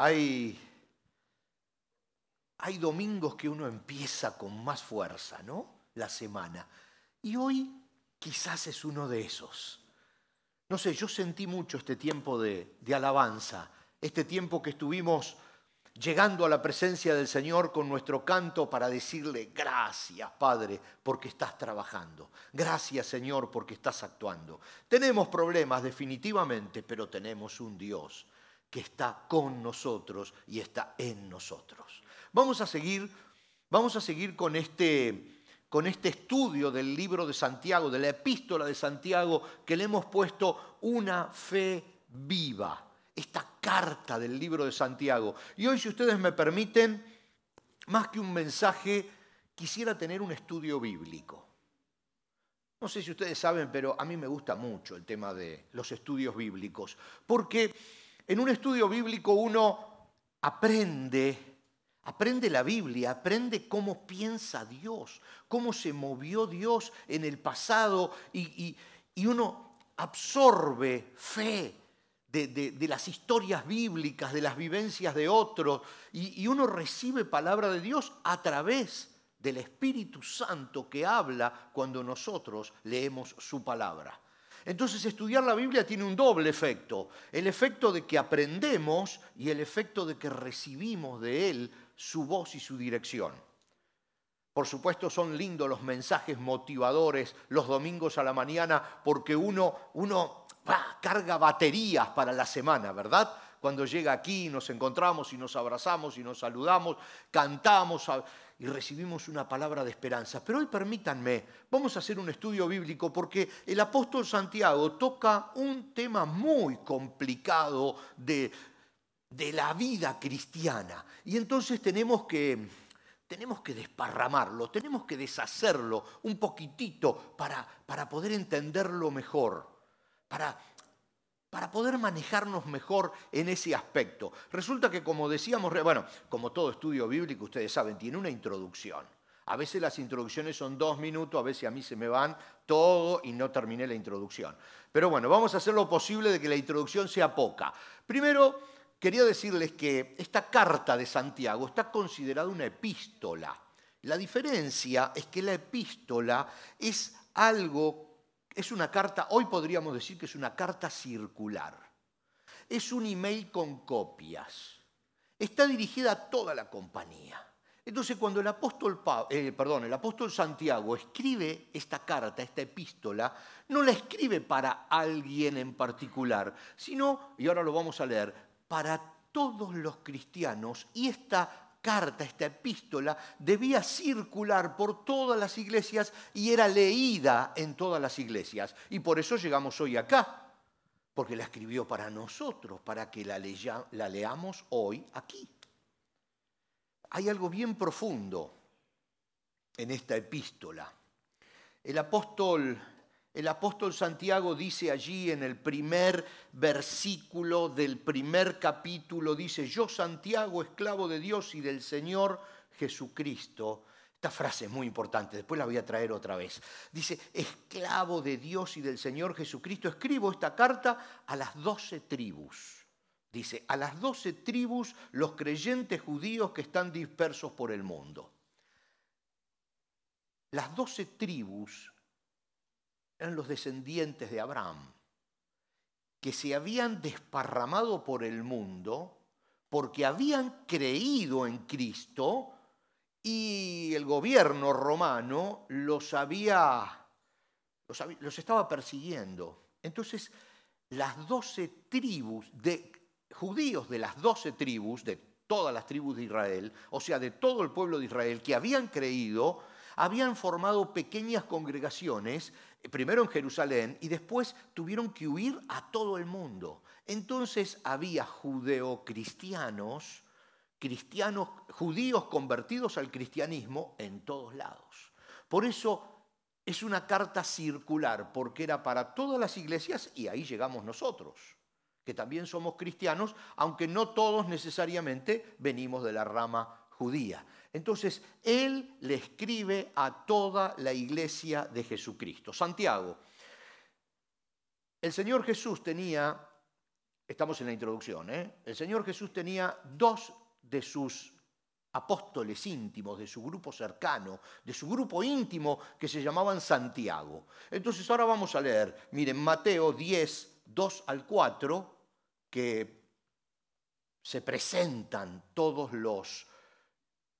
Hay, hay domingos que uno empieza con más fuerza, ¿no? La semana. Y hoy quizás es uno de esos. No sé, yo sentí mucho este tiempo de alabanza, este tiempo que estuvimos llegando a la presencia del Señor con nuestro canto para decirle, gracias Padre porque estás trabajando, gracias Señor porque estás actuando. Tenemos problemas definitivamente, pero tenemos un Dios que está con nosotros y está en nosotros. Vamos a seguir, vamos a seguir con, este, con este estudio del libro de Santiago, de la epístola de Santiago, que le hemos puesto una fe viva, esta carta del libro de Santiago. Y hoy, si ustedes me permiten, más que un mensaje, quisiera tener un estudio bíblico. No sé si ustedes saben, pero a mí me gusta mucho el tema de los estudios bíblicos, porque en un estudio bíblico uno aprende, aprende la Biblia, aprende cómo piensa Dios, cómo se movió Dios en el pasado y, uno absorbe fe, de, las historias bíblicas, de las vivencias de otros, y, uno recibe palabra de Dios a través del Espíritu Santo que habla cuando nosotros leemos su palabra. Entonces estudiar la Biblia tiene un doble efecto, el efecto de que aprendemos y el efecto de que recibimos de Él su voz y su dirección. Por supuesto son lindos los mensajes motivadores los domingos a la mañana porque uno, uno carga baterías para la semana, ¿verdad? Cuando llega aquí nos encontramos y nos abrazamos y nos saludamos, cantamos, y recibimos una palabra de esperanza. Pero hoy permítanme, vamos a hacer un estudio bíblico porque el apóstol Santiago toca un tema muy complicado de, de la vida cristiana. Y entonces tenemos que, tenemos que desparramarlo, tenemos que deshacerlo un poquitito para, para poder entenderlo mejor, para para poder manejarnos mejor en ese aspecto. Resulta que, como decíamos, bueno, como todo estudio bíblico, ustedes saben, tiene una introducción. A veces las introducciones son dos minutos, a veces a mí se me van todo y no terminé la introducción. Pero bueno, vamos a hacer lo posible de que la introducción sea poca. Primero, quería decirles que esta carta de Santiago está considerada una epístola. La diferencia es que la epístola es algo es una carta, hoy podríamos decir que es una carta circular. Es un email con copias. Está dirigida a toda la compañía. Entonces, cuando el apóstol, eh, perdón, el apóstol Santiago escribe esta carta, esta epístola, no la escribe para alguien en particular, sino, y ahora lo vamos a leer, para todos los cristianos. Y esta carta, esta epístola, debía circular por todas las iglesias y era leída en todas las iglesias. Y por eso llegamos hoy acá, porque la escribió para nosotros, para que la, la leamos hoy aquí. Hay algo bien profundo en esta epístola. El apóstol el apóstol Santiago dice allí en el primer versículo del primer capítulo, dice, yo Santiago, esclavo de Dios y del Señor Jesucristo. Esta frase es muy importante, después la voy a traer otra vez. Dice, esclavo de Dios y del Señor Jesucristo, escribo esta carta a las doce tribus. Dice, a las doce tribus los creyentes judíos que están dispersos por el mundo. Las doce tribus eran los descendientes de Abraham, que se habían desparramado por el mundo porque habían creído en Cristo y el gobierno romano los había, los, estaba persiguiendo. Entonces, las doce tribus de judíos de las doce tribus, de todas las tribus de Israel, o sea, de todo el pueblo de Israel que habían creído, habían formado pequeñas congregaciones primero en Jerusalén y después tuvieron que huir a todo el mundo. Entonces había judeocristianos, cristianos, judíos convertidos al cristianismo en todos lados. Por eso es una carta circular, porque era para todas las iglesias y ahí llegamos nosotros, que también somos cristianos, aunque no todos necesariamente venimos de la rama judía. Entonces, él le escribe a toda la iglesia de Jesucristo. Santiago, el Señor Jesús tenía, estamos en la introducción, ¿eh? el Señor Jesús tenía dos de sus apóstoles íntimos, de su grupo cercano, de su grupo íntimo que se llamaban Santiago. Entonces ahora vamos a leer, miren, Mateo 10, 2 al 4, que se presentan todos los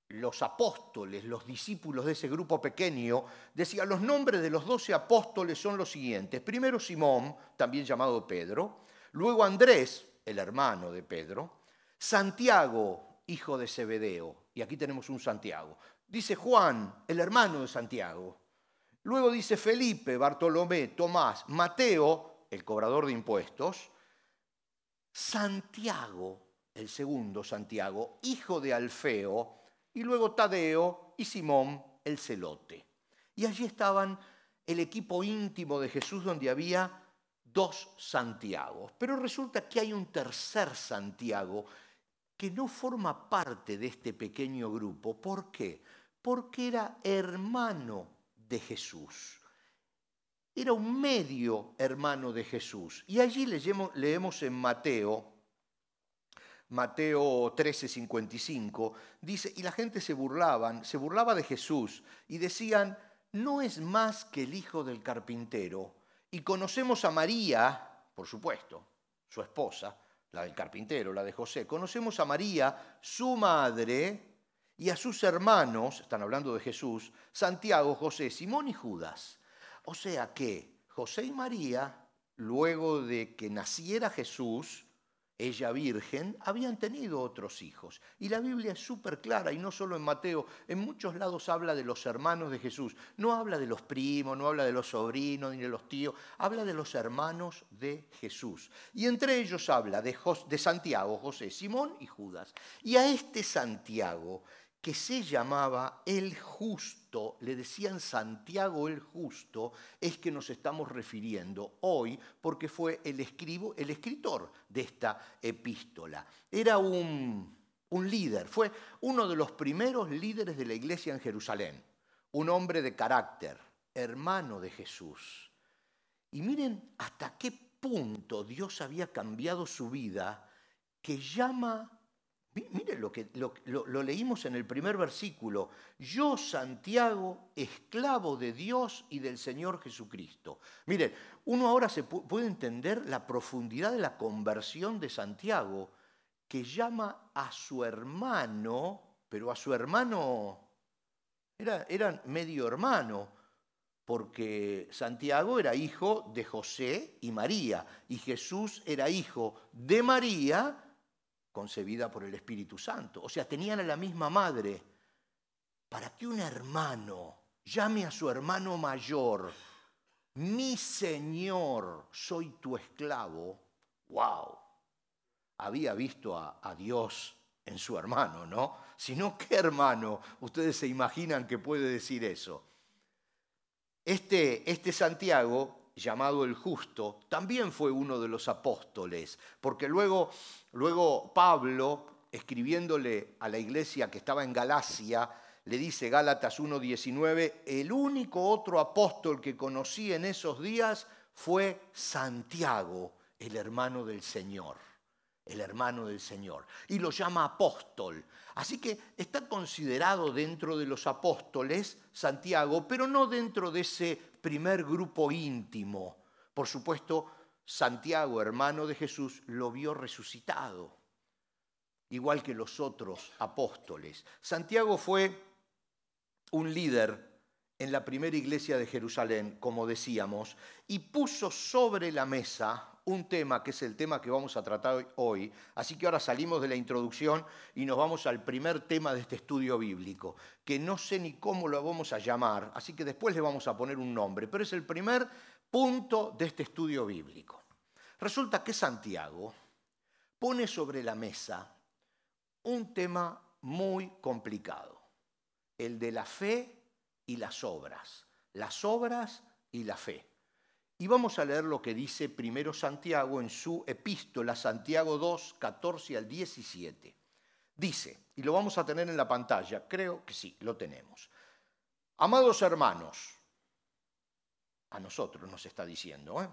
los apóstoles, los discípulos de ese grupo pequeño, decía, los nombres de los doce apóstoles son los siguientes. Primero Simón, también llamado Pedro, luego Andrés, el hermano de Pedro, Santiago, hijo de Zebedeo, y aquí tenemos un Santiago. Dice Juan, el hermano de Santiago. Luego dice Felipe, Bartolomé, Tomás, Mateo, el cobrador de impuestos, Santiago, el segundo Santiago, hijo de Alfeo, y luego Tadeo y Simón el celote. Y allí estaban el equipo íntimo de Jesús donde había dos Santiagos. Pero resulta que hay un tercer Santiago que no forma parte de este pequeño grupo. ¿Por qué? Porque era hermano de Jesús. Era un medio hermano de Jesús. Y allí leemos, leemos en Mateo Mateo 13, 55, dice, y la gente se burlaban, se burlaba de Jesús y decían, no es más que el hijo del carpintero. Y conocemos a María, por supuesto, su esposa, la del carpintero, la de José, conocemos a María, su madre, y a sus hermanos, están hablando de Jesús, Santiago, José, Simón y Judas. O sea que José y María, luego de que naciera Jesús, ella virgen, habían tenido otros hijos. Y la Biblia es súper clara, y no solo en Mateo, en muchos lados habla de los hermanos de Jesús. No habla de los primos, no habla de los sobrinos, ni de los tíos, habla de los hermanos de Jesús. Y entre ellos habla de, de Santiago, José, Simón y Judas. Y a este Santiago, que se llamaba el justo, le decían Santiago el justo, es que nos estamos refiriendo hoy porque fue el, escribo, el escritor de esta epístola. Era un, un líder, fue uno de los primeros líderes de la iglesia en Jerusalén, un hombre de carácter, hermano de Jesús. Y miren hasta qué punto Dios había cambiado su vida que llama Mire lo que lo, leímos en el primer versículo. Yo, Santiago, esclavo de Dios y del Señor Jesucristo. Mire, uno ahora se puede entender la profundidad de la conversión de Santiago, que llama a su hermano, pero a su hermano, era, eran medio hermano, porque Santiago era hijo de José y María, y Jesús era hijo de María concebida por el Espíritu Santo. O sea, tenían a la misma madre. Para que un hermano llame a su hermano mayor, mi Señor, soy tu esclavo, wow, había visto a, Dios en su hermano, ¿no? Si no, ¿qué hermano ustedes se imaginan que puede decir eso? Este, este Santiago llamado el justo, también fue uno de los apóstoles, porque luego, Pablo, escribiéndole a la iglesia que estaba en Galacia, le dice Gálatas 1.19, el único otro apóstol que conocí en esos días fue Santiago, el hermano del Señor el hermano del Señor, y lo llama apóstol. Así que está considerado dentro de los apóstoles Santiago, pero no dentro de ese primer grupo íntimo. Por supuesto, Santiago, hermano de Jesús, lo vio resucitado, igual que los otros apóstoles. Santiago fue un líder en la primera iglesia de Jerusalén, como decíamos, y puso sobre la mesa un tema que es el tema que vamos a tratar hoy. Así que ahora salimos de la introducción y nos vamos al primer tema de este estudio bíblico, que no sé ni cómo lo vamos a llamar, así que después le vamos a poner un nombre, pero es el primer punto de este estudio bíblico. Resulta que Santiago pone sobre la mesa un tema muy complicado, el de la fe y las obras. Las obras y la fe. Y vamos a leer lo que dice primero Santiago en su epístola, Santiago 2, 14 al 17. Dice, y lo vamos a tener en la pantalla, creo que sí, lo tenemos. Amados hermanos, a nosotros nos está diciendo, ¿eh?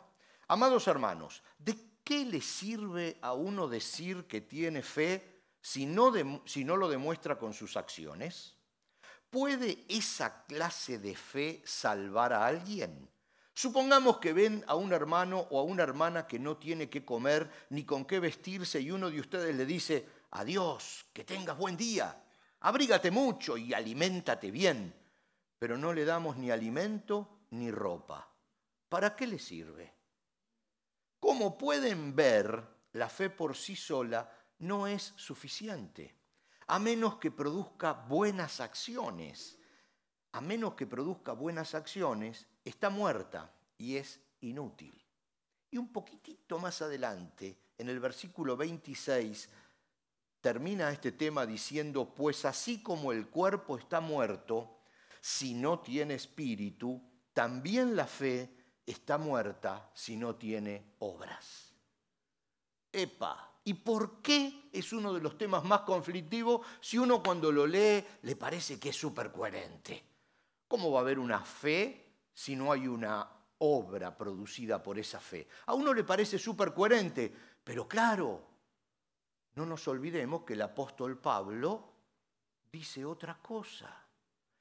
amados hermanos, ¿de qué le sirve a uno decir que tiene fe si no, si no lo demuestra con sus acciones? ¿Puede esa clase de fe salvar a alguien? Supongamos que ven a un hermano o a una hermana que no tiene qué comer ni con qué vestirse y uno de ustedes le dice, adiós, que tengas buen día, abrígate mucho y aliméntate bien, pero no le damos ni alimento ni ropa. ¿Para qué le sirve? Como pueden ver, la fe por sí sola no es suficiente a menos que produzca buenas acciones. A menos que produzca buenas acciones, está muerta y es inútil. Y un poquitito más adelante, en el versículo 26, termina este tema diciendo, pues así como el cuerpo está muerto, si no tiene espíritu, también la fe está muerta si no tiene obras. Epa, ¿Y por qué es uno de los temas más conflictivos si uno cuando lo lee le parece que es súper coherente? ¿Cómo va a haber una fe si no hay una obra producida por esa fe? A uno le parece súper coherente, pero claro, no nos olvidemos que el apóstol Pablo dice otra cosa.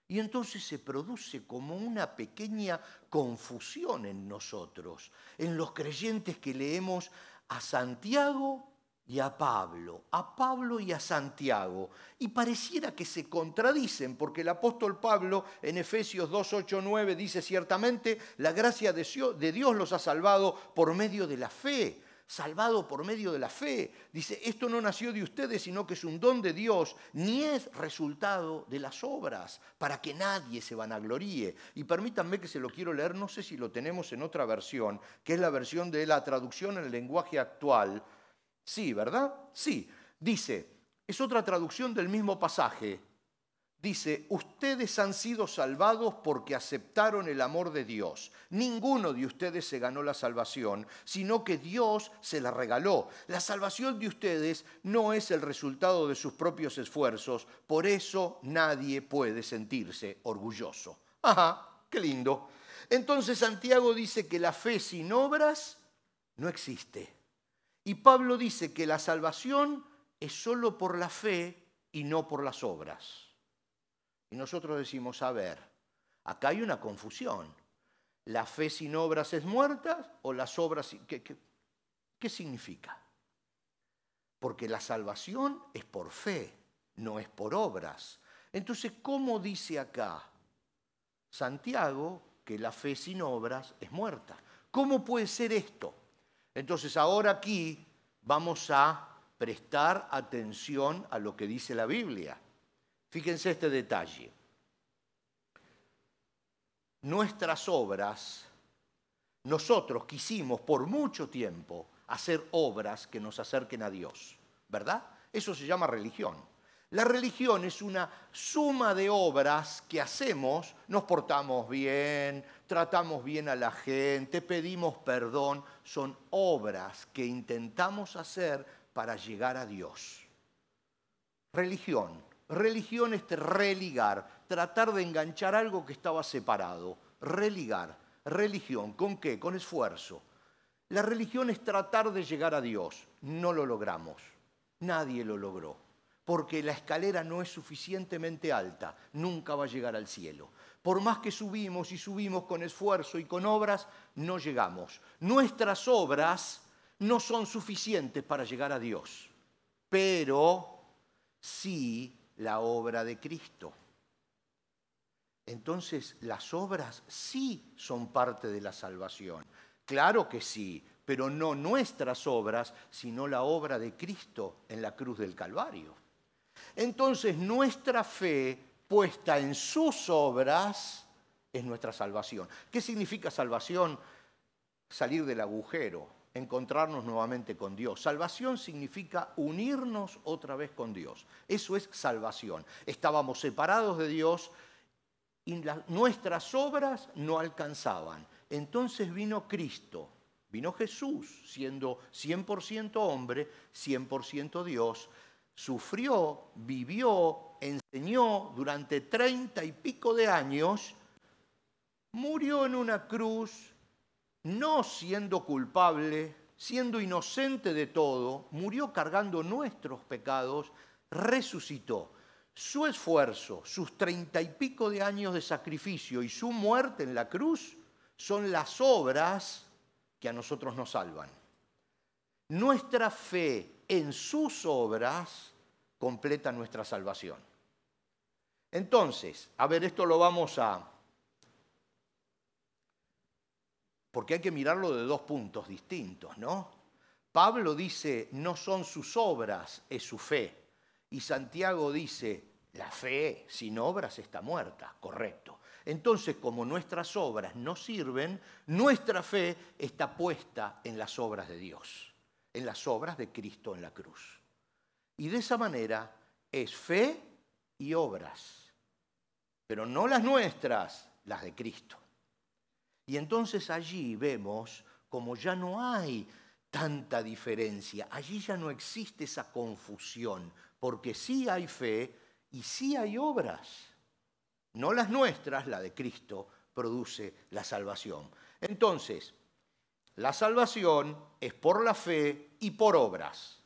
Y entonces se produce como una pequeña confusión en nosotros, en los creyentes que leemos a Santiago y a Pablo, a Pablo y a Santiago. Y pareciera que se contradicen, porque el apóstol Pablo en Efesios 2, 9 dice ciertamente, la gracia de Dios los ha salvado por medio de la fe, salvado por medio de la fe. Dice, esto no nació de ustedes, sino que es un don de Dios, ni es resultado de las obras, para que nadie se vanagloríe. Y permítanme que se lo quiero leer, no sé si lo tenemos en otra versión, que es la versión de la traducción en el lenguaje actual Sí, ¿verdad? Sí. Dice, es otra traducción del mismo pasaje. Dice, ustedes han sido salvados porque aceptaron el amor de Dios. Ninguno de ustedes se ganó la salvación, sino que Dios se la regaló. La salvación de ustedes no es el resultado de sus propios esfuerzos, por eso nadie puede sentirse orgulloso. Ajá, qué lindo. Entonces Santiago dice que la fe sin obras no existe. Y Pablo dice que la salvación es solo por la fe y no por las obras. Y nosotros decimos, a ver, acá hay una confusión. ¿La fe sin obras es muerta o las obras... ¿Qué, qué, qué significa? Porque la salvación es por fe, no es por obras. Entonces, ¿cómo dice acá Santiago que la fe sin obras es muerta? ¿Cómo puede ser esto? Entonces ahora aquí vamos a prestar atención a lo que dice la Biblia. Fíjense este detalle. Nuestras obras, nosotros quisimos por mucho tiempo hacer obras que nos acerquen a Dios, ¿verdad? Eso se llama religión. La religión es una suma de obras que hacemos, nos portamos bien, tratamos bien a la gente, pedimos perdón, son obras que intentamos hacer para llegar a Dios. Religión. Religión es este religar, tratar de enganchar algo que estaba separado. Religar. Religión. ¿Con qué? Con esfuerzo. La religión es tratar de llegar a Dios. No lo logramos. Nadie lo logró porque la escalera no es suficientemente alta, nunca va a llegar al cielo. Por más que subimos y subimos con esfuerzo y con obras, no llegamos. Nuestras obras no son suficientes para llegar a Dios, pero sí la obra de Cristo. Entonces, las obras sí son parte de la salvación. Claro que sí, pero no nuestras obras, sino la obra de Cristo en la cruz del Calvario. Entonces nuestra fe puesta en sus obras es nuestra salvación. ¿Qué significa salvación? Salir del agujero, encontrarnos nuevamente con Dios. Salvación significa unirnos otra vez con Dios. Eso es salvación. Estábamos separados de Dios y nuestras obras no alcanzaban. Entonces vino Cristo, vino Jesús, siendo 100% hombre, 100% Dios, sufrió, vivió, enseñó durante treinta y pico de años, murió en una cruz, no siendo culpable, siendo inocente de todo, murió cargando nuestros pecados, resucitó. Su esfuerzo, sus treinta y pico de años de sacrificio y su muerte en la cruz son las obras que a nosotros nos salvan. Nuestra fe en sus obras completa nuestra salvación. Entonces, a ver, esto lo vamos a... Porque hay que mirarlo de dos puntos distintos, ¿no? Pablo dice, no son sus obras, es su fe. Y Santiago dice, la fe sin obras está muerta, correcto. Entonces, como nuestras obras no sirven, nuestra fe está puesta en las obras de Dios en las obras de Cristo en la cruz. Y de esa manera es fe y obras, pero no las nuestras, las de Cristo. Y entonces allí vemos como ya no hay tanta diferencia, allí ya no existe esa confusión, porque sí hay fe y sí hay obras. No las nuestras, la de Cristo, produce la salvación. Entonces, la salvación es por la fe y por obras,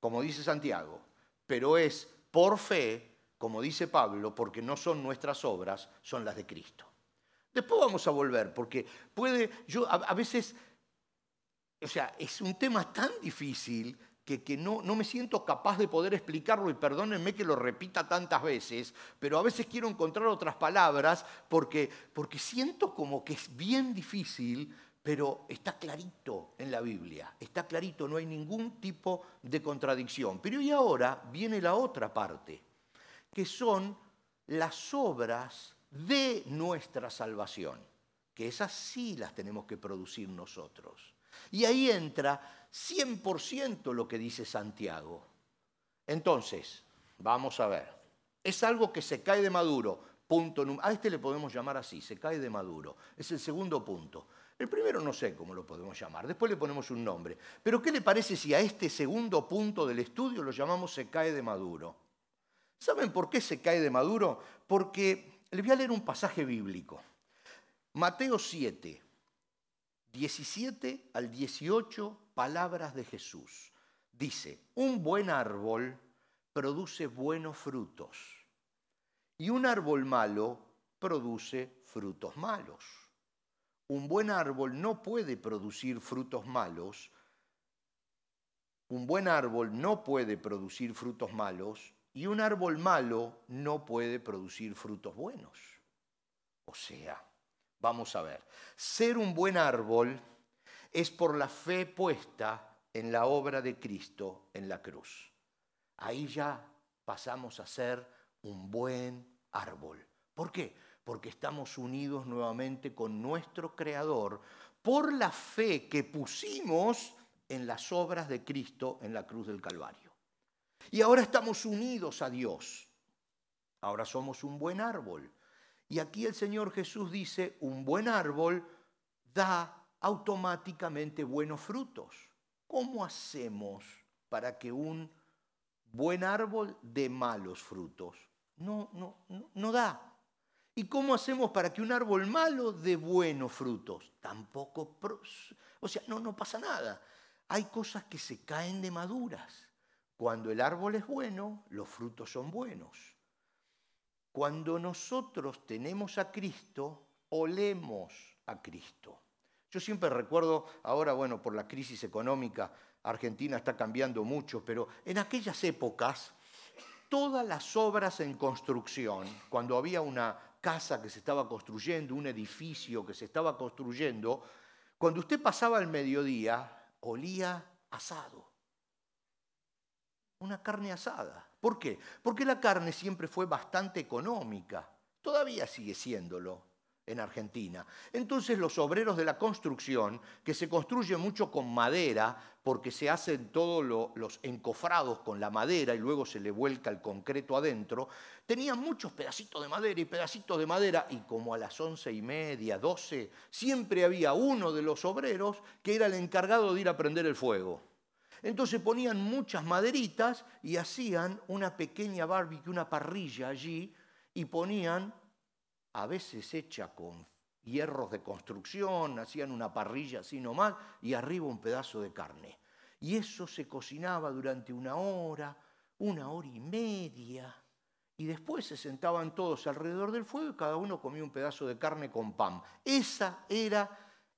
como dice Santiago, pero es por fe, como dice Pablo, porque no son nuestras obras, son las de Cristo. Después vamos a volver, porque puede, yo a, veces, o sea, es un tema tan difícil que, no, no, me siento capaz de poder explicarlo y perdónenme que lo repita tantas veces, pero a veces quiero encontrar otras palabras porque, porque siento como que es bien difícil pero está clarito en la Biblia, está clarito, no hay ningún tipo de contradicción. Pero y ahora viene la otra parte, que son las obras de nuestra salvación, que esas sí las tenemos que producir nosotros. Y ahí entra 100% lo que dice Santiago. Entonces, vamos a ver, es algo que se cae de maduro, a este le podemos llamar así, se cae de maduro. Es el segundo punto. El primero no sé cómo lo podemos llamar, después le ponemos un nombre. Pero ¿qué le parece si a este segundo punto del estudio lo llamamos se cae de maduro? ¿Saben por qué se cae de maduro? Porque les voy a leer un pasaje bíblico. Mateo 7, 17 al 18, palabras de Jesús. Dice, un buen árbol produce buenos frutos y un árbol malo produce frutos malos. Un buen árbol no puede producir frutos malos. Un buen árbol no puede producir frutos malos y un árbol malo no puede producir frutos buenos. O sea, vamos a ver, ser un buen árbol es por la fe puesta en la obra de Cristo en la cruz. Ahí ya pasamos a ser un buen árbol. ¿Por qué? Porque estamos unidos nuevamente con nuestro Creador por la fe que pusimos en las obras de Cristo en la cruz del Calvario. Y ahora estamos unidos a Dios. Ahora somos un buen árbol. Y aquí el Señor Jesús dice, un buen árbol da automáticamente buenos frutos. ¿Cómo hacemos para que un buen árbol dé malos frutos? no, no, no, da. ¿Y cómo hacemos para que un árbol malo dé buenos frutos? Tampoco, o sea, no, no pasa nada. Hay cosas que se caen de maduras. Cuando el árbol es bueno, los frutos son buenos. Cuando nosotros tenemos a Cristo, olemos a Cristo. Yo siempre recuerdo, ahora, bueno, por la crisis económica, Argentina está cambiando mucho, pero en aquellas épocas todas las obras en construcción, cuando había una casa que se estaba construyendo, un edificio que se estaba construyendo, cuando usted pasaba el mediodía, olía asado. Una carne asada. ¿Por qué? Porque la carne siempre fue bastante económica. Todavía sigue siéndolo en Argentina. Entonces los obreros de la construcción, que se construye mucho con madera, porque se hacen todos los encofrados con la madera y luego se le vuelca el concreto adentro, tenían muchos pedacitos de madera y pedacitos de madera, y como a las once y media, doce, siempre había uno de los obreros que era el encargado de ir a prender el fuego. Entonces ponían muchas maderitas y hacían una pequeña barbecue, una parrilla allí, y ponían a veces hecha con hierros de construcción, hacían una parrilla así nomás y arriba un pedazo de carne. Y eso se cocinaba durante una hora, una hora y media, y después se sentaban todos alrededor del fuego y cada uno comía un pedazo de carne con pan. Esa era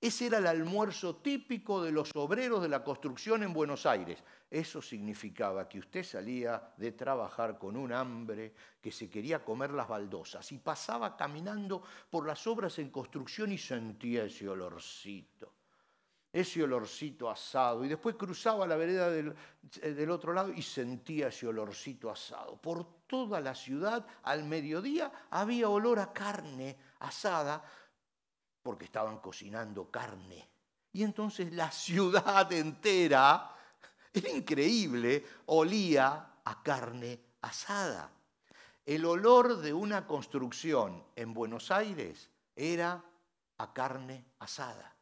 ese era el almuerzo típico de los obreros de la construcción en Buenos Aires. Eso significaba que usted salía de trabajar con un hambre que se quería comer las baldosas y pasaba caminando por las obras en construcción y sentía ese olorcito, ese olorcito asado. Y después cruzaba la vereda del, eh, otro lado y sentía ese olorcito asado. Por toda la ciudad, al mediodía, había olor a carne asada porque estaban cocinando carne. Y entonces la ciudad entera, era increíble, olía a carne asada. El olor de una construcción en Buenos Aires era a carne asada.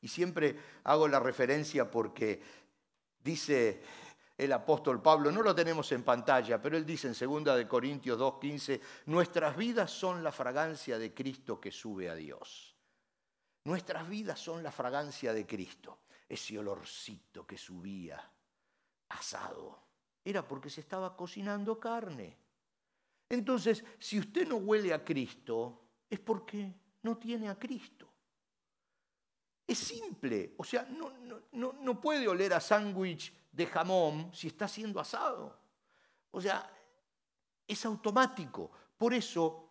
Y siempre hago la referencia porque dice el apóstol Pablo, no lo tenemos en pantalla, pero él dice en 2 de Corintios 2:15, nuestras vidas son la fragancia de Cristo que sube a Dios. Nuestras vidas son la fragancia de Cristo, ese olorcito que subía asado. Era porque se estaba cocinando carne. Entonces, si usted no huele a Cristo, es porque no tiene a Cristo. Es simple, o sea, no, puede oler a sándwich de jamón si está siendo asado. O sea, es automático. Por eso,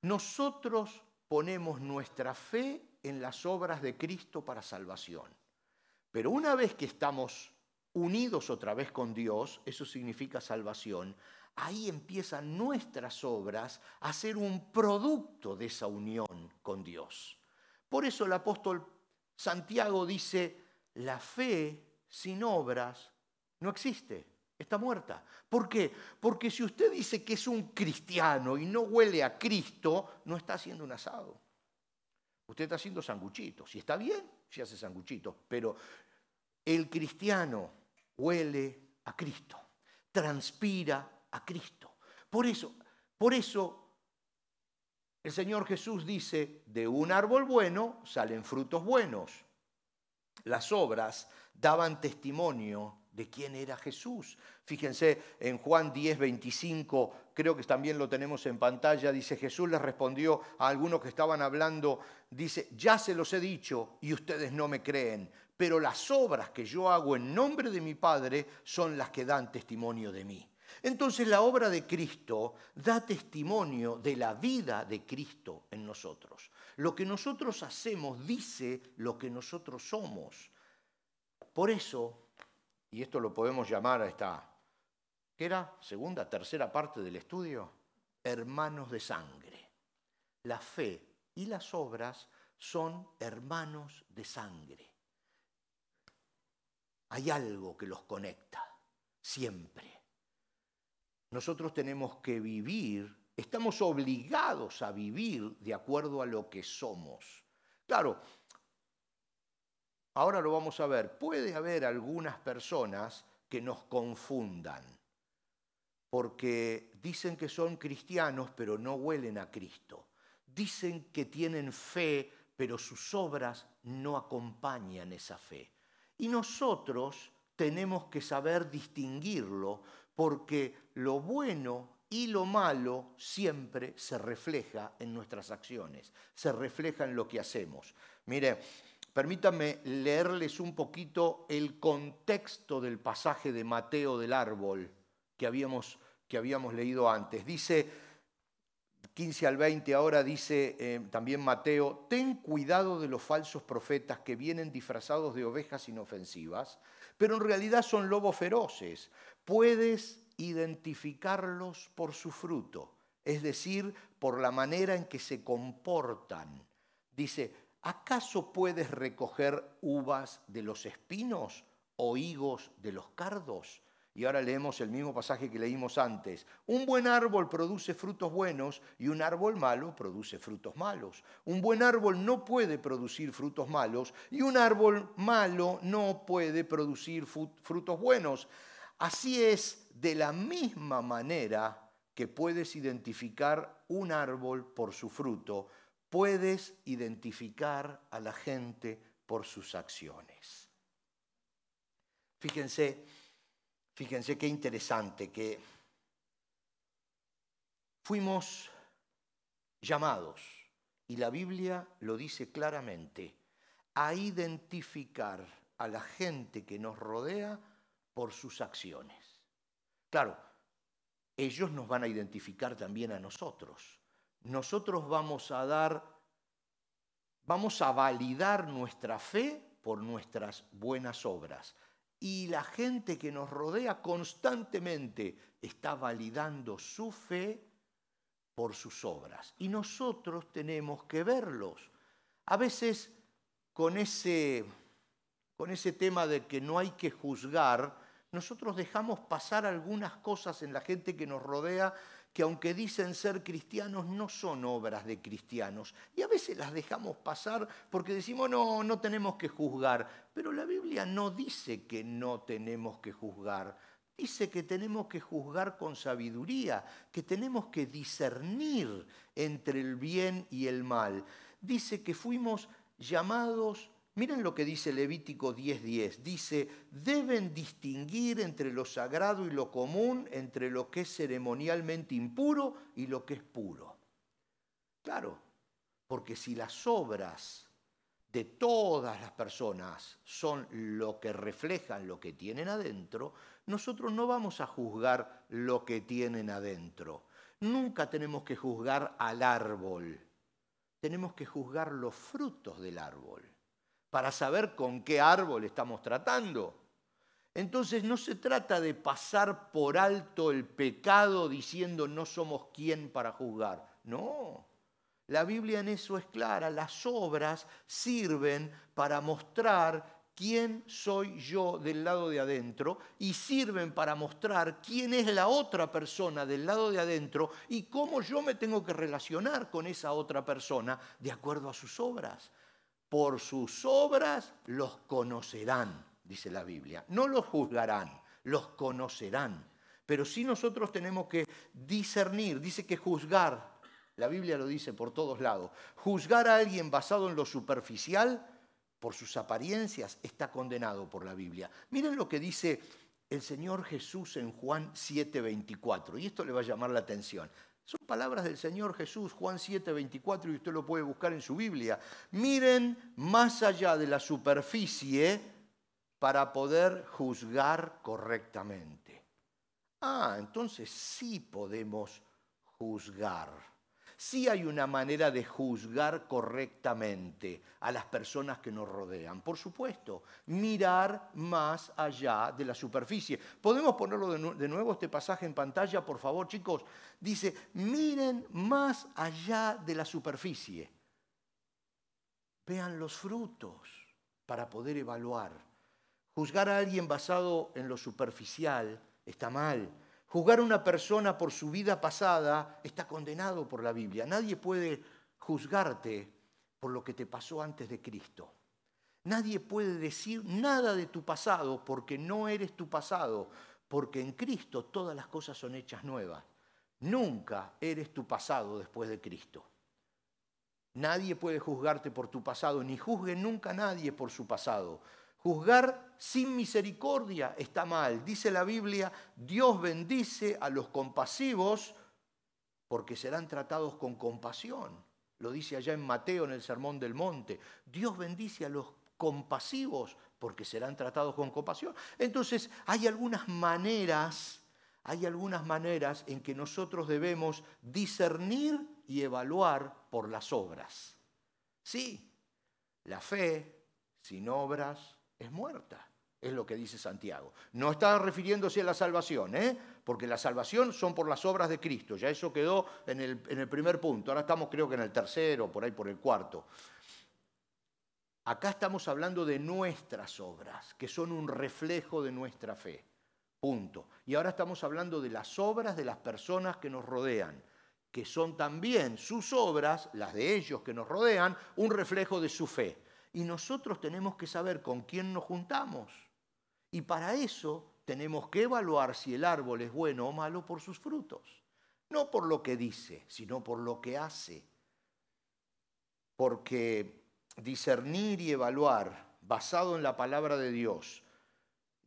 nosotros ponemos nuestra fe en las obras de Cristo para salvación. Pero una vez que estamos unidos otra vez con Dios, eso significa salvación, ahí empiezan nuestras obras a ser un producto de esa unión con Dios. Por eso el apóstol Santiago dice, la fe sin obras no existe. Está muerta. ¿Por qué? Porque si usted dice que es un cristiano y no huele a Cristo, no está haciendo un asado. Usted está haciendo sanguchitos. Si está bien, si hace sanguchitos. Pero el cristiano huele a Cristo, transpira a Cristo. Por eso, por eso el Señor Jesús dice, de un árbol bueno salen frutos buenos. Las obras daban testimonio de quién era Jesús. Fíjense en Juan 10, 25, creo que también lo tenemos en pantalla, dice Jesús les respondió a algunos que estaban hablando, dice, ya se los he dicho y ustedes no me creen, pero las obras que yo hago en nombre de mi Padre son las que dan testimonio de mí. Entonces la obra de Cristo da testimonio de la vida de Cristo en nosotros. Lo que nosotros hacemos dice lo que nosotros somos. Por eso y esto lo podemos llamar a esta, ¿qué era? Segunda, tercera parte del estudio, hermanos de sangre. La fe y las obras son hermanos de sangre. Hay algo que los conecta, siempre. Nosotros tenemos que vivir, estamos obligados a vivir de acuerdo a lo que somos. Claro, Ahora lo vamos a ver. Puede haber algunas personas que nos confundan, porque dicen que son cristianos, pero no huelen a Cristo. Dicen que tienen fe, pero sus obras no acompañan esa fe. Y nosotros tenemos que saber distinguirlo, porque lo bueno y lo malo siempre se refleja en nuestras acciones, se refleja en lo que hacemos. Mire, Permítanme leerles un poquito el contexto del pasaje de Mateo del árbol que habíamos, que habíamos leído antes. Dice 15 al 20 ahora, dice eh, también Mateo, ten cuidado de los falsos profetas que vienen disfrazados de ovejas inofensivas, pero en realidad son lobos feroces. Puedes identificarlos por su fruto, es decir, por la manera en que se comportan. Dice, ¿acaso puedes recoger uvas de los espinos o higos de los cardos? Y ahora leemos el mismo pasaje que leímos antes. Un buen árbol produce frutos buenos y un árbol malo produce frutos malos. Un buen árbol no puede producir frutos malos y un árbol malo no puede producir frutos buenos. Así es de la misma manera que puedes identificar un árbol por su fruto puedes identificar a la gente por sus acciones. Fíjense, fíjense qué interesante que fuimos llamados, y la Biblia lo dice claramente, a identificar a la gente que nos rodea por sus acciones. Claro, ellos nos van a identificar también a nosotros nosotros vamos a dar, vamos a validar nuestra fe por nuestras buenas obras. Y la gente que nos rodea constantemente está validando su fe por sus obras. Y nosotros tenemos que verlos. A veces con ese, con ese tema de que no hay que juzgar, nosotros dejamos pasar algunas cosas en la gente que nos rodea que aunque dicen ser cristianos, no son obras de cristianos. Y a veces las dejamos pasar porque decimos, no, no tenemos que juzgar. Pero la Biblia no dice que no tenemos que juzgar. Dice que tenemos que juzgar con sabiduría, que tenemos que discernir entre el bien y el mal. Dice que fuimos llamados Miren lo que dice Levítico 10:10. Dice, deben distinguir entre lo sagrado y lo común, entre lo que es ceremonialmente impuro y lo que es puro. Claro, porque si las obras de todas las personas son lo que reflejan lo que tienen adentro, nosotros no vamos a juzgar lo que tienen adentro. Nunca tenemos que juzgar al árbol, tenemos que juzgar los frutos del árbol para saber con qué árbol estamos tratando. Entonces no se trata de pasar por alto el pecado diciendo no somos quién para juzgar. No, la Biblia en eso es clara. Las obras sirven para mostrar quién soy yo del lado de adentro y sirven para mostrar quién es la otra persona del lado de adentro y cómo yo me tengo que relacionar con esa otra persona de acuerdo a sus obras por sus obras los conocerán, dice la Biblia. No los juzgarán, los conocerán. Pero sí nosotros tenemos que discernir, dice que juzgar, la Biblia lo dice por todos lados, juzgar a alguien basado en lo superficial, por sus apariencias, está condenado por la Biblia. Miren lo que dice el Señor Jesús en Juan 7:24, y esto le va a llamar la atención. Son palabras del Señor Jesús, Juan 7, 24, y usted lo puede buscar en su Biblia. Miren más allá de la superficie para poder juzgar correctamente. Ah, entonces sí podemos juzgar sí hay una manera de juzgar correctamente a las personas que nos rodean. Por supuesto, mirar más allá de la superficie. ¿Podemos ponerlo de, de nuevo este pasaje en pantalla, por favor, chicos? Dice, miren más allá de la superficie. Vean los frutos para poder evaluar. Juzgar a alguien basado en lo superficial está mal Juzgar a una persona por su vida pasada está condenado por la Biblia. Nadie puede juzgarte por lo que te pasó antes de Cristo. Nadie puede decir nada de tu pasado porque no eres tu pasado, porque en Cristo todas las cosas son hechas nuevas. Nunca eres tu pasado después de Cristo. Nadie puede juzgarte por tu pasado, ni juzgue nunca a nadie por su pasado, Juzgar sin misericordia está mal. Dice la Biblia, Dios bendice a los compasivos porque serán tratados con compasión. Lo dice allá en Mateo en el Sermón del Monte. Dios bendice a los compasivos porque serán tratados con compasión. Entonces, hay algunas maneras, hay algunas maneras en que nosotros debemos discernir y evaluar por las obras. Sí, la fe sin obras es muerta, es lo que dice Santiago. No está refiriéndose a la salvación, ¿eh? porque la salvación son por las obras de Cristo, ya eso quedó en el, en el primer punto, ahora estamos creo que en el tercero, por ahí por el cuarto. Acá estamos hablando de nuestras obras, que son un reflejo de nuestra fe. Punto. Y ahora estamos hablando de las obras de las personas que nos rodean, que son también sus obras, las de ellos que nos rodean, un reflejo de su fe. Y nosotros tenemos que saber con quién nos juntamos. Y para eso tenemos que evaluar si el árbol es bueno o malo por sus frutos. No por lo que dice, sino por lo que hace. Porque discernir y evaluar basado en la palabra de Dios,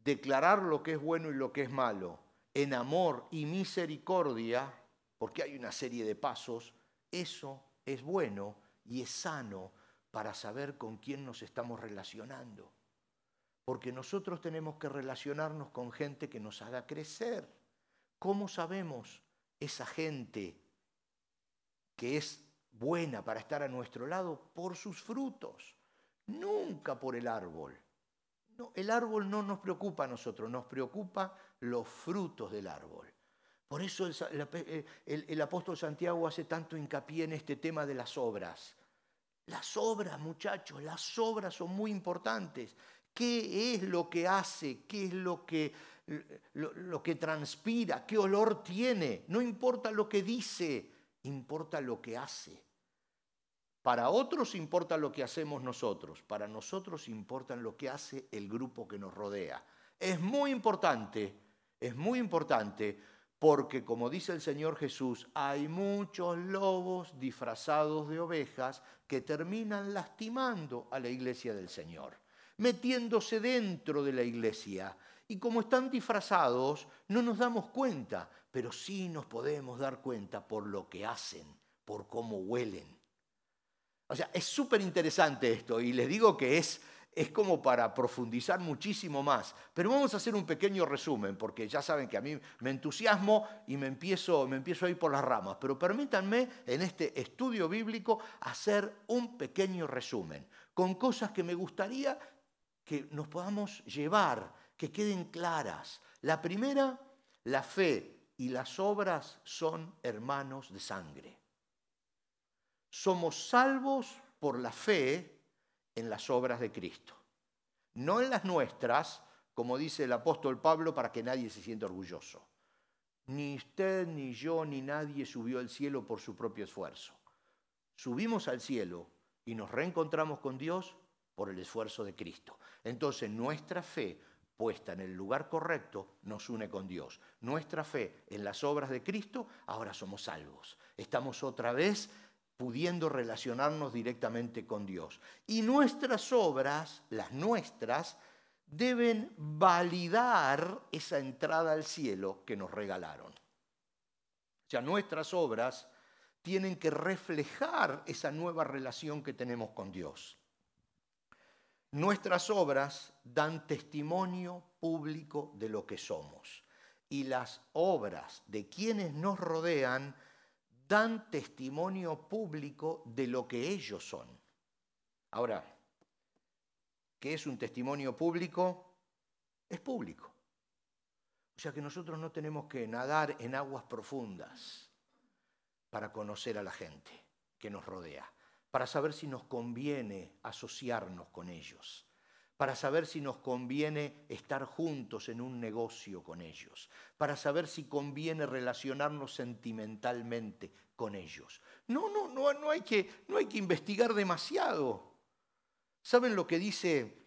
declarar lo que es bueno y lo que es malo, en amor y misericordia, porque hay una serie de pasos, eso es bueno y es sano para saber con quién nos estamos relacionando. Porque nosotros tenemos que relacionarnos con gente que nos haga crecer. ¿Cómo sabemos esa gente que es buena para estar a nuestro lado? Por sus frutos, nunca por el árbol. No, el árbol no nos preocupa a nosotros, nos preocupa los frutos del árbol. Por eso el apóstol Santiago hace tanto hincapié en este tema de las obras las obras, muchachos, las obras son muy importantes. ¿Qué es lo que hace? ¿Qué es lo que, lo, que transpira? ¿Qué olor tiene? No importa lo que dice, importa lo que hace. Para otros importa lo que hacemos nosotros, para nosotros importa lo que hace el grupo que nos rodea. Es muy importante, es muy importante porque como dice el Señor Jesús, hay muchos lobos disfrazados de ovejas que terminan lastimando a la iglesia del Señor, metiéndose dentro de la iglesia. Y como están disfrazados, no nos damos cuenta, pero sí nos podemos dar cuenta por lo que hacen, por cómo huelen. O sea, es súper interesante esto y les digo que es es como para profundizar muchísimo más. Pero vamos a hacer un pequeño resumen, porque ya saben que a mí me entusiasmo y me empiezo, me empiezo a ir por las ramas. Pero permítanme en este estudio bíblico hacer un pequeño resumen, con cosas que me gustaría que nos podamos llevar, que queden claras. La primera, la fe y las obras son hermanos de sangre. Somos salvos por la fe en las obras de Cristo. No en las nuestras, como dice el apóstol Pablo, para que nadie se sienta orgulloso. Ni usted, ni yo, ni nadie subió al cielo por su propio esfuerzo. Subimos al cielo y nos reencontramos con Dios por el esfuerzo de Cristo. Entonces nuestra fe puesta en el lugar correcto nos une con Dios. Nuestra fe en las obras de Cristo, ahora somos salvos. Estamos otra vez pudiendo relacionarnos directamente con Dios. Y nuestras obras, las nuestras, deben validar esa entrada al cielo que nos regalaron. O sea, nuestras obras tienen que reflejar esa nueva relación que tenemos con Dios. Nuestras obras dan testimonio público de lo que somos y las obras de quienes nos rodean dan testimonio público de lo que ellos son. Ahora, ¿qué es un testimonio público? Es público. O sea que nosotros no tenemos que nadar en aguas profundas para conocer a la gente que nos rodea, para saber si nos conviene asociarnos con ellos para saber si nos conviene estar juntos en un negocio con ellos, para saber si conviene relacionarnos sentimentalmente con ellos. No, no, no, no, hay, que, no hay que investigar demasiado. ¿Saben lo que dice?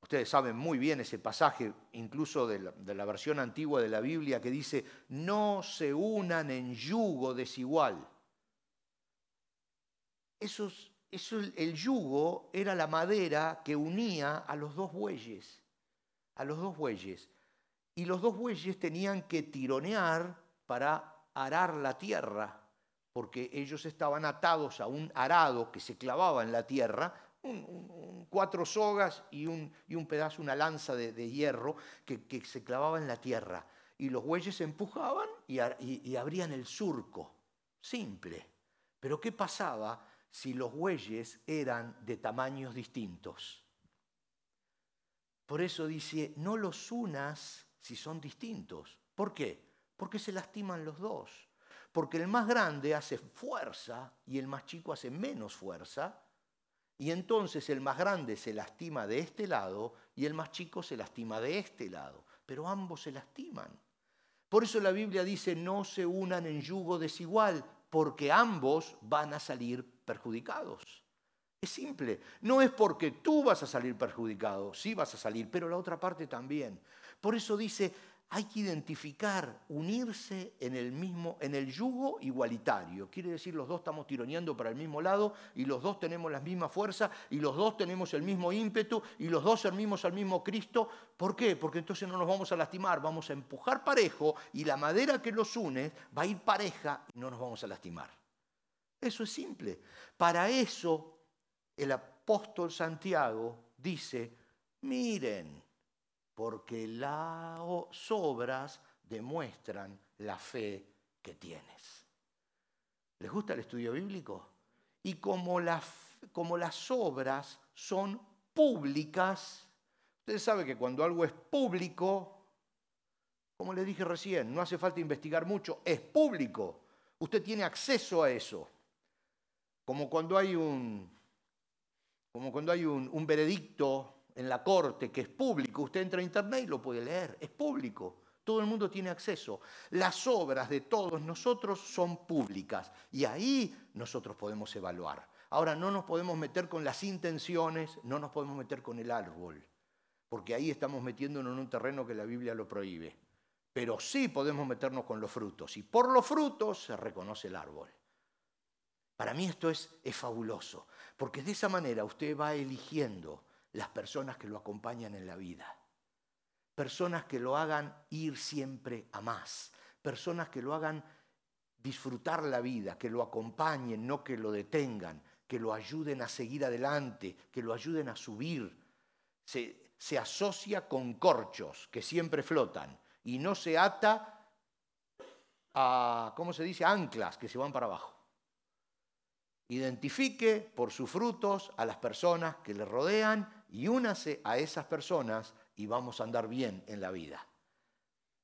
Ustedes saben muy bien ese pasaje, incluso de la, versión antigua de la Biblia, que dice, no se unan en yugo desigual. esos el yugo era la madera que unía a los dos bueyes, a los dos bueyes. Y los dos bueyes tenían que tironear para arar la tierra, porque ellos estaban atados a un arado que se clavaba en la tierra, cuatro sogas y un, pedazo, una lanza de, hierro que, se clavaba en la tierra. Y los bueyes empujaban y abrían el surco, simple. Pero ¿qué pasaba? si los bueyes eran de tamaños distintos. Por eso dice, no los unas si son distintos. ¿Por qué? Porque se lastiman los dos. Porque el más grande hace fuerza y el más chico hace menos fuerza. Y entonces el más grande se lastima de este lado y el más chico se lastima de este lado. Pero ambos se lastiman. Por eso la Biblia dice, no se unan en yugo desigual, porque ambos van a salir perjudicados. Es simple. No es porque tú vas a salir perjudicado, sí vas a salir, pero la otra parte también. Por eso dice, hay que identificar, unirse en el mismo, en el yugo igualitario. Quiere decir, los dos estamos tironeando para el mismo lado y los dos tenemos la misma fuerza y los dos tenemos el mismo ímpetu y los dos servimos al mismo Cristo. ¿Por qué? Porque entonces no nos vamos a lastimar, vamos a empujar parejo y la madera que los une va a ir pareja y no nos vamos a lastimar. Eso es simple. Para eso el apóstol Santiago dice, miren, porque las obras demuestran la fe que tienes. ¿Les gusta el estudio bíblico? Y como, las obras son públicas, ustedes sabe que cuando algo es público, como le dije recién, no hace falta investigar mucho, es público. Usted tiene acceso a eso como cuando hay un, como cuando hay un, veredicto en la corte que es público, usted entra a internet y lo puede leer, es público, todo el mundo tiene acceso. Las obras de todos nosotros son públicas y ahí nosotros podemos evaluar. Ahora no nos podemos meter con las intenciones, no nos podemos meter con el árbol, porque ahí estamos metiéndonos en un terreno que la Biblia lo prohíbe. Pero sí podemos meternos con los frutos y por los frutos se reconoce el árbol. Para mí esto es, fabuloso, porque de esa manera usted va eligiendo las personas que lo acompañan en la vida, personas que lo hagan ir siempre a más, personas que lo hagan disfrutar la vida, que lo acompañen, no que lo detengan, que lo ayuden a seguir adelante, que lo ayuden a subir. Se, se asocia con corchos que siempre flotan y no se ata a, ¿cómo se dice?, anclas que se van para abajo. Identifique por sus frutos a las personas que le rodean y únase a esas personas y vamos a andar bien en la vida.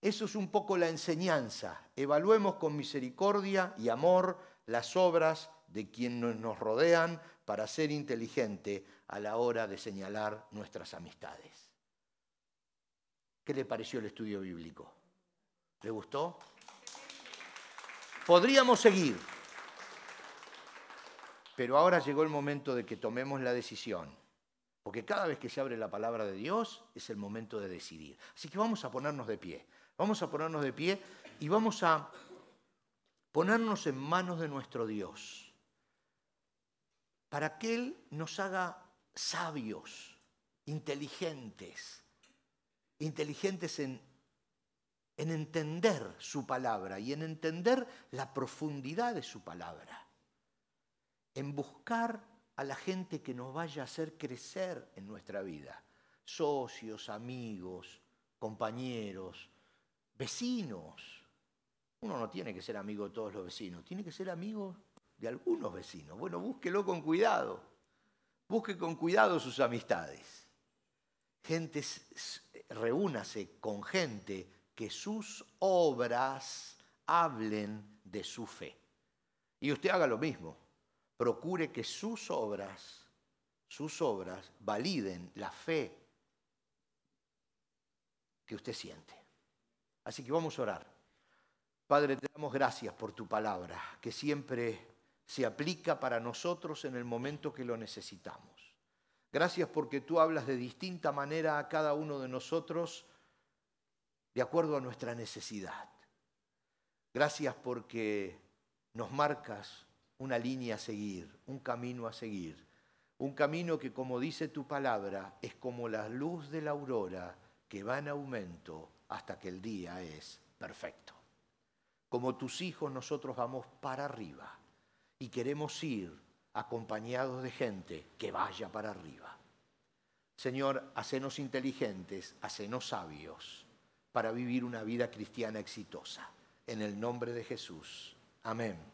Eso es un poco la enseñanza. Evaluemos con misericordia y amor las obras de quienes nos rodean para ser inteligente a la hora de señalar nuestras amistades. ¿Qué le pareció el estudio bíblico? ¿Le gustó? Podríamos seguir. Pero ahora llegó el momento de que tomemos la decisión, porque cada vez que se abre la palabra de Dios es el momento de decidir. Así que vamos a ponernos de pie, vamos a ponernos de pie y vamos a ponernos en manos de nuestro Dios, para que Él nos haga sabios, inteligentes, inteligentes en, en entender su palabra y en entender la profundidad de su palabra en buscar a la gente que nos vaya a hacer crecer en nuestra vida, socios, amigos, compañeros, vecinos. Uno no tiene que ser amigo de todos los vecinos, tiene que ser amigo de algunos vecinos. Bueno, búsquelo con cuidado, busque con cuidado sus amistades. Gente, reúnase con gente que sus obras hablen de su fe. Y usted haga lo mismo procure que sus obras, sus obras validen la fe que usted siente. Así que vamos a orar. Padre, te damos gracias por tu palabra, que siempre se aplica para nosotros en el momento que lo necesitamos. Gracias porque tú hablas de distinta manera a cada uno de nosotros de acuerdo a nuestra necesidad. Gracias porque nos marcas una línea a seguir, un camino a seguir. Un camino que, como dice tu palabra, es como la luz de la aurora que va en aumento hasta que el día es perfecto. Como tus hijos nosotros vamos para arriba y queremos ir acompañados de gente que vaya para arriba. Señor, hacenos inteligentes, hacenos sabios para vivir una vida cristiana exitosa. En el nombre de Jesús. Amén.